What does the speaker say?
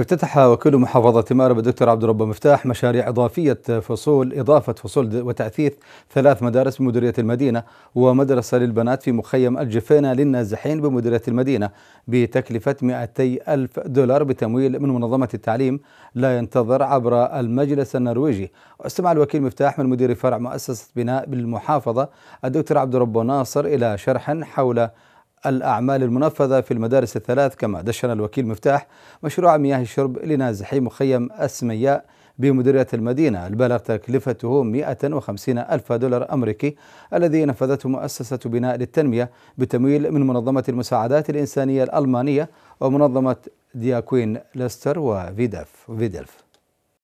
افتتح وكيل محافظة مأرب الدكتور عبد الرب مفتاح مشاريع إضافية فصول إضافة فصول وتأثيث ثلاث مدارس بمديرية المدينة ومدرسة للبنات في مخيم الجفينة للنازحين بمديرية المدينة بتكلفة 200 ألف دولار بتمويل من منظمة التعليم لا ينتظر عبر المجلس النرويجي واستمع الوكيل مفتاح من مدير فرع مؤسسة بناء بالمحافظة الدكتور عبد الرب ناصر إلى شرح حول الأعمال المنفذة في المدارس الثلاث كما دشن الوكيل مفتاح مشروع مياه الشرب لنازحي مخيم السمياء بمديرية المدينة البلغ تكلفته 150 ألف دولار أمريكي الذي نفذته مؤسسة بناء للتنمية بتمويل من منظمة المساعدات الإنسانية الألمانية ومنظمة دياكوين لستر وفيدلف